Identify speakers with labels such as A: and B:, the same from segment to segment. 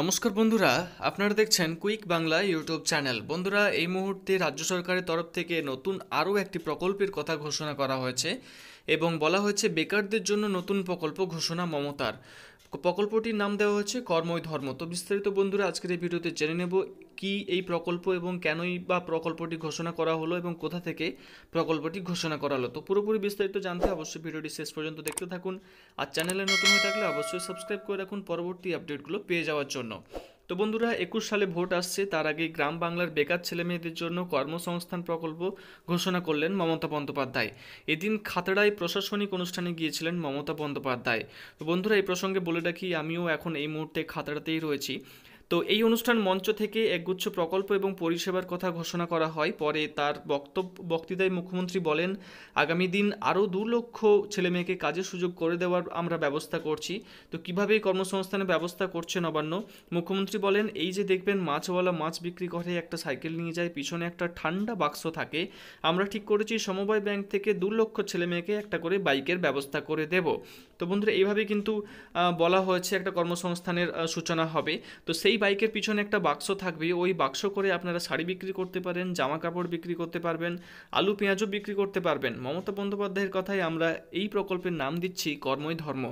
A: নমস্কার বন্ধুরা আপনারা দেখছেন কুইক বাংলা ইউটিউব চ্যানেল বন্ধুরা এই মুহূর্তে রাজ্য সরকারের তরফ থেকে নতুন আরও একটি প্রকল্পের কথা ঘোষণা করা হয়েছে এবং বলা হয়েছে বেকারদের জন্য নতুন প্রকল্প ঘোষণা মমতার প্রকল্পটির নাম দেওয়া হয়েছে কর্মই ধর্ম তো বিস্তারিত বন্ধুরা আজকের এই ভিডিওতে জেনে নেব কি এই প্রকল্প এবং কেনই বা প্রকল্পটি ঘোষণা করা হলো এবং কোথা থেকে প্রকল্পটি ঘোষণা করা হলো তো পুরোপুরি বিস্তারিত জানতে অবশ্যই ভিডিওটি শেষ পর্যন্ত দেখতে থাকুন আর চ্যানেলে নতুন হয়ে থাকলে অবশ্যই সাবস্ক্রাইব করে রাখুন পরবর্তী আপডেটগুলো পেয়ে যাওয়ার জন্য তো বন্ধুরা একুশ সালে ভোট আসছে তার আগে গ্রাম বাংলার বেকার ছেলেমেয়েদের জন্য কর্মসংস্থান প্রকল্প ঘোষণা করলেন মমতা বন্দ্যোপাধ্যায় এদিন খাতড়ায় প্রশাসনিক অনুষ্ঠানে গিয়েছিলেন মমতা বন্দ্যোপাধ্যায় তো বন্ধুরা এই প্রসঙ্গে বলে রাখি আমিও এখন এই মুহূর্তে খাতড়াতেই রয়েছি তো এই অনুষ্ঠান মঞ্চ থেকে একগুচ্ছ প্রকল্প এবং পরিষেবার কথা ঘোষণা করা হয় পরে তার বক্তব্য বক্তৃতায় মুখ্যমন্ত্রী বলেন আগামী দিন আরও দু লক্ষ ছেলেমেয়েকে কাজের সুযোগ করে দেওয়ার আমরা ব্যবস্থা করছি তো কীভাবে এই কর্মসংস্থানের ব্যবস্থা করছে নবান্ন মুখ্যমন্ত্রী বলেন এই যে দেখবেন মাছওয়ালা মাছ বিক্রি করে একটা সাইকেল নিয়ে যায় পিছনে একটা ঠান্ডা বাক্স থাকে আমরা ঠিক করেছি সমবায় ব্যাংক থেকে দু লক্ষ ছেলেমেয়েকে একটা করে বাইকের ব্যবস্থা করে দেব তো বন্ধুরা এইভাবে কিন্তু বলা হয়েছে একটা কর্মসংস্থানের সূচনা হবে তো সেই বাইকের পিছনে একটা বাক্স থাকবে ওই বাক্স করে আপনারা শাড়ি বিক্রি করতে পারেন জামা কাপড় বিক্রি করতে পারবেন আলু পেঁয়াজও বিক্রি করতে পারবেন মমতা বন্দ্যোপাধ্যায়ের কথাই আমরা এই প্রকল্পের নাম দিচ্ছি কর্মই ধর্ম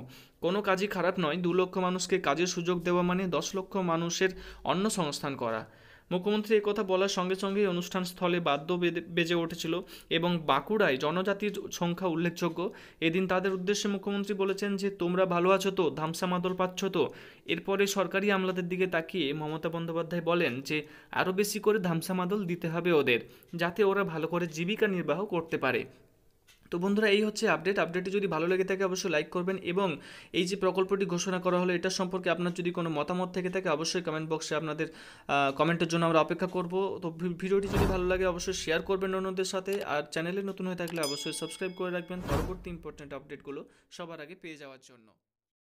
A: কোনো কাজই খারাপ নয় দু লক্ষ মানুষকে কাজের সুযোগ দেওয়া মানে দশ লক্ষ মানুষের অন্ন সংস্থান করা মুখ্যমন্ত্রী কথা বলার সঙ্গে সঙ্গে অনুষ্ঠান স্থলে বাদ্য বেজে উঠেছিল এবং বাঁকুড়ায় জনজাতির সংখ্যা উল্লেখযোগ্য এদিন তাদের উদ্দেশ্যে মুখ্যমন্ত্রী বলেছেন যে তোমরা ভালো আছো তো ধামসা মাদল পাচ্ছ তো এরপরে সরকারি আমলাদের দিকে তাকিয়ে মমতা বন্দ্যোপাধ্যায় বলেন যে আরও বেশি করে ধামসা মাদল দিতে হবে ওদের যাতে ওরা ভালো করে জীবিকা নির্বাহ করতে পারে তো বন্ধুরা এই হচ্ছে আপডেট আপডেটটি যদি ভালো লেগে থাকে অবশ্যই লাইক করবেন এবং এই যে প্রকল্পটি ঘোষণা করা হলো এটা সম্পর্কে আপনার যদি কোনো মতামত থেকে থাকে অবশ্যই কমেন্ট বক্সে আপনাদের কমেন্টের জন্য আমরা অপেক্ষা করব তো ভিডিওটি যদি ভালো লাগে অবশ্যই শেয়ার করবেন অন্যদের সাথে আর চ্যানেলে নতুন হয়ে থাকলে অবশ্যই সাবস্ক্রাইব করে রাখবেন পরবর্তী ইম্পর্ট্যান্ট আপডেটগুলো সবার আগে পেয়ে যাওয়ার জন্য